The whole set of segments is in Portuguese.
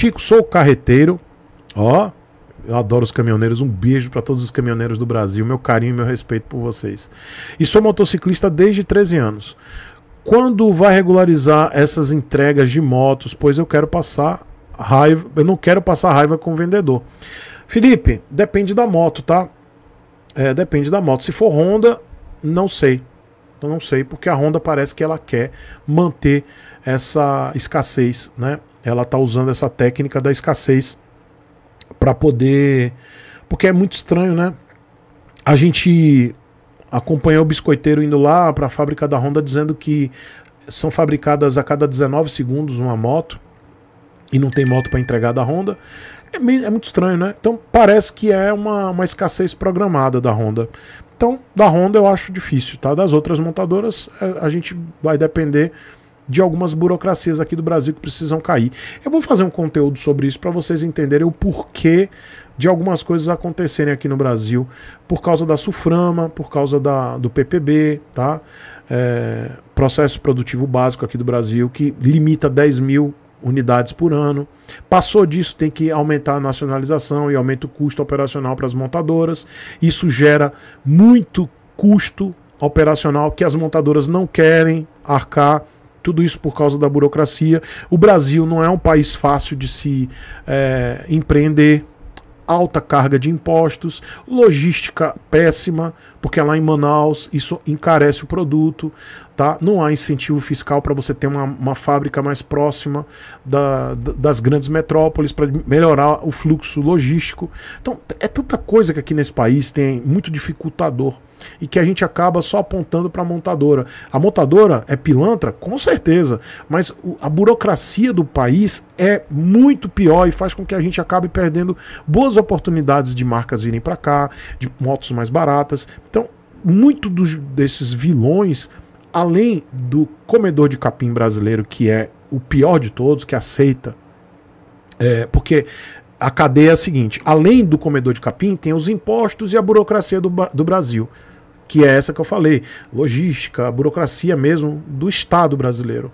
Chico, sou carreteiro. Ó, eu adoro os caminhoneiros. Um beijo para todos os caminhoneiros do Brasil. Meu carinho e meu respeito por vocês. E sou motociclista desde 13 anos. Quando vai regularizar essas entregas de motos? Pois eu quero passar raiva. Eu não quero passar raiva com o vendedor. Felipe, depende da moto, tá? É, depende da moto. Se for Honda, não sei. Eu então, não sei, porque a Honda parece que ela quer manter essa escassez, né? ela está usando essa técnica da escassez para poder. Porque é muito estranho, né? A gente acompanhou o biscoiteiro indo lá para a fábrica da Honda dizendo que são fabricadas a cada 19 segundos uma moto e não tem moto para entregar da Honda. É, meio, é, muito estranho, né? Então parece que é uma, uma escassez programada da Honda. Então, da Honda eu acho difícil, tá? Das outras montadoras é, a gente vai depender de algumas burocracias aqui do Brasil que precisam cair. Eu vou fazer um conteúdo sobre isso para vocês entenderem o porquê de algumas coisas acontecerem aqui no Brasil por causa da SUFRAMA, por causa da, do PPB, tá? É, processo produtivo básico aqui do Brasil, que limita 10 mil unidades por ano. Passou disso, tem que aumentar a nacionalização e aumenta o custo operacional para as montadoras. Isso gera muito custo operacional que as montadoras não querem arcar tudo isso por causa da burocracia. O Brasil não é um país fácil de se é, empreender, alta carga de impostos, logística péssima, porque é lá em Manaus isso encarece o produto, tá? Não há incentivo fiscal para você ter uma, uma, fábrica mais próxima da, das grandes metrópoles para melhorar o fluxo logístico. Então é tanta coisa que aqui nesse país tem muito dificultador e que a gente acaba só apontando para a montadora. A montadora é pilantra, com certeza, mas a burocracia do país é muito pior e faz com que a gente acabe perdendo boas oportunidades de marcas virem para cá, de motos mais baratas. Então, muito dos, desses vilões, além do comedor de capim brasileiro, que é o pior de todos, que aceita. É, porque a cadeia é a seguinte: além do comedor de capim, tem os impostos e a burocracia do, do Brasil, que é essa que eu falei, logística, burocracia mesmo do Estado brasileiro.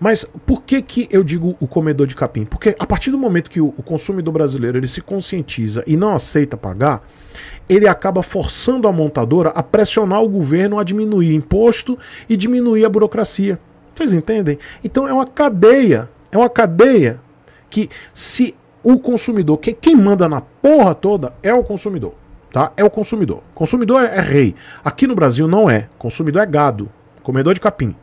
Mas por que, que eu digo o comedor de capim? Porque a partir do momento que o, o consumidor brasileiro ele se conscientiza e não aceita pagar, ele acaba forçando a montadora a pressionar o governo a diminuir imposto e diminuir a burocracia. Vocês entendem? Então é uma cadeia, é uma cadeia que se o consumidor, que quem manda na porra toda é o consumidor, tá? É o consumidor. Consumidor é, é rei. Aqui no Brasil não é. Consumidor é gado, comedor de capim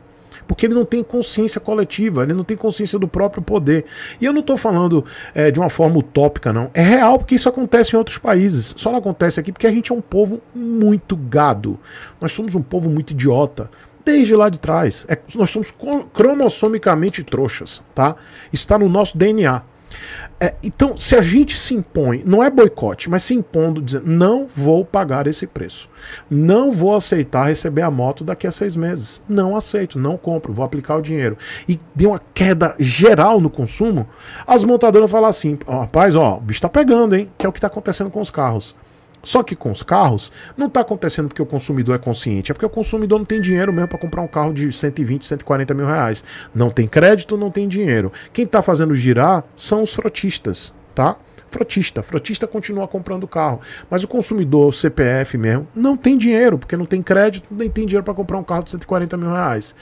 porque ele não tem consciência coletiva, ele não tem consciência do próprio poder. E eu não estou falando é, de uma forma utópica, não. É real porque isso acontece em outros países. Só não acontece aqui porque a gente é um povo muito gado. Nós somos um povo muito idiota desde lá de trás. É, nós somos cromossomicamente trouxas, tá? Está no nosso DNA. É, então, se a gente se impõe, não é boicote, mas se impondo, dizendo: não vou pagar esse preço, não vou aceitar receber a moto daqui a seis meses, não aceito, não compro, vou aplicar o dinheiro. E deu uma queda geral no consumo, as montadoras falam assim: rapaz, ó, o bicho tá pegando, hein? Que é o que tá acontecendo com os carros. Só que com os carros, não está acontecendo porque o consumidor é consciente, é porque o consumidor não tem dinheiro mesmo para comprar um carro de 120, 140 mil reais. Não tem crédito, não tem dinheiro. Quem está fazendo girar são os frotistas, tá? frotista. Frotista continua comprando carro, mas o consumidor, o CPF mesmo, não tem dinheiro, porque não tem crédito, nem tem dinheiro para comprar um carro de 140 mil reais.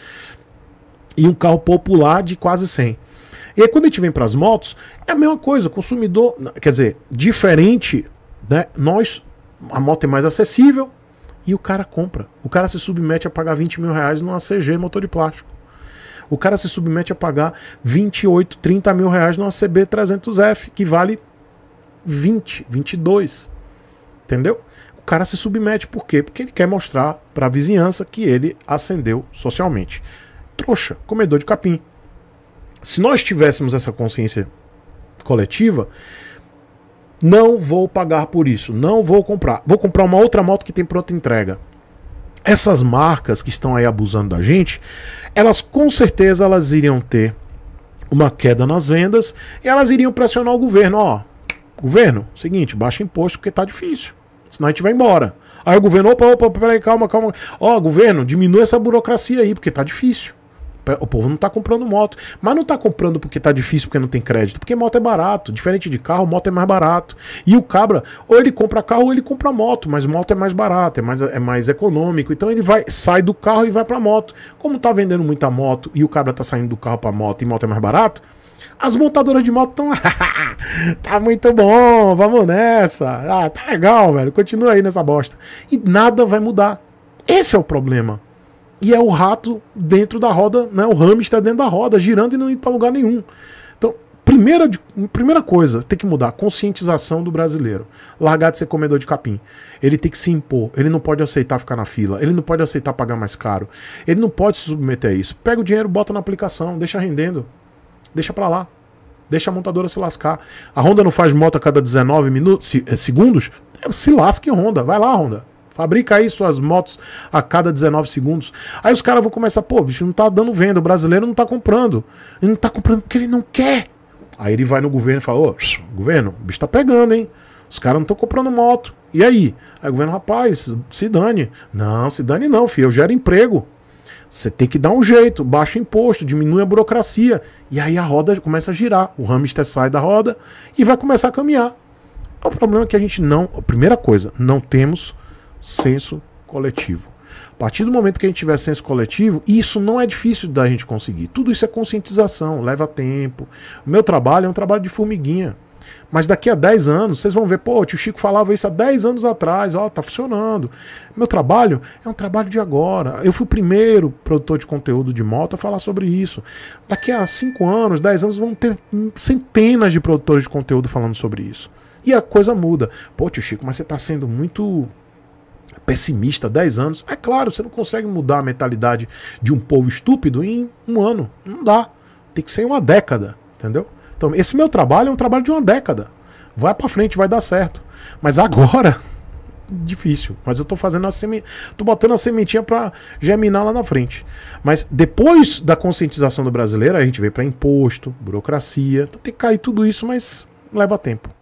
E um carro popular de quase 100. E aí, quando a gente vem para as motos, é a mesma coisa. O consumidor, quer dizer, diferente, né? Nós a moto é mais acessível e o cara compra. O cara se submete a pagar 20 mil reais numa CG motor de plástico. O cara se submete a pagar 28, 30 mil reais numa CB 300F, que vale 20, 22. Entendeu? O cara se submete por quê? Porque ele quer mostrar para a vizinhança que ele ascendeu socialmente. Trouxa, comedor de capim. Se nós tivéssemos essa consciência coletiva, não vou pagar por isso, não vou comprar. Vou comprar uma outra moto que tem pronta entrega. Essas marcas que estão aí abusando da gente, elas com certeza elas iriam ter uma queda nas vendas e elas iriam pressionar o governo, ó, governo, seguinte, baixa imposto porque tá difícil. Senão a gente vai embora. Aí o governo, opa, opa, peraí, calma, calma. Ó, governo, diminui essa burocracia aí, porque tá difícil. O povo não tá comprando moto. Mas não tá comprando porque tá difícil, porque não tem crédito. Porque moto é barato. Diferente de carro, moto é mais barato. E o cabra, ou ele compra carro ou ele compra moto. Mas moto é mais barato, é mais, é mais econômico. Então ele vai sai do carro e vai pra moto. Como tá vendendo muita moto e o cabra tá saindo do carro pra moto e moto é mais barato, as montadoras de moto estão. tá muito bom, vamos nessa. Ah, tá legal, velho. Continua aí nessa bosta. E nada vai mudar. Esse é o problema e é o rato dentro da roda, né? O hamster dentro da roda, girando e não indo para lugar nenhum. Então, primeira, primeira coisa, tem que mudar conscientização do brasileiro. Largar de ser comedor de capim. Ele tem que se impor, ele não pode aceitar ficar na fila, ele não pode aceitar pagar mais caro. Ele não pode se submeter a isso. Pega o dinheiro, bota na aplicação, deixa rendendo. Deixa para lá. Deixa a montadora se lascar. A Honda não faz moto a cada 19 minutos, eh, segundos? Se lasque Honda, vai lá, Honda. Fabrica aí suas motos a cada 19 segundos. Aí os caras vão começar, pô, bicho, não tá dando venda, o brasileiro não tá comprando. Ele não tá comprando porque ele não quer. Aí ele vai no governo e fala, ô, governo, o bicho tá pegando, hein? Os caras não estão comprando moto. E aí? Aí o governo, rapaz, se dane. Não, se dane não, filho, eu gero emprego. Você tem que dar um jeito, baixa imposto, diminui a burocracia. E aí a roda começa a girar. O hamster sai da roda e vai começar a caminhar. Então, o problema é que a gente não. A primeira coisa, não temos senso coletivo. A partir do momento que a gente tiver senso coletivo, isso não é difícil da gente conseguir. Tudo isso é conscientização, leva tempo. O meu trabalho é um trabalho de formiguinha. Mas daqui a 10 anos, vocês vão ver, pô, o tio Chico falava isso há 10 anos atrás, ó, tá funcionando. Meu trabalho é um trabalho de agora. Eu fui o primeiro produtor de conteúdo de moto a falar sobre isso. Daqui a 5 anos, 10 anos, vão ter centenas de produtores de conteúdo falando sobre isso. E a coisa muda. Pô, tio Chico, mas você tá sendo muito pessimista, 10 anos. É claro, você não consegue mudar a mentalidade de um povo estúpido em um ano. Não dá. Tem que ser uma década, entendeu? Então, esse meu trabalho é um trabalho de uma década. Vai para frente, vai dar certo. Mas agora difícil, mas eu tô fazendo a semente tô botando a sementinha para germinar lá na frente. Mas depois da conscientização do brasileiro, a gente veio para imposto, burocracia, então tem que cair tudo isso, mas leva tempo.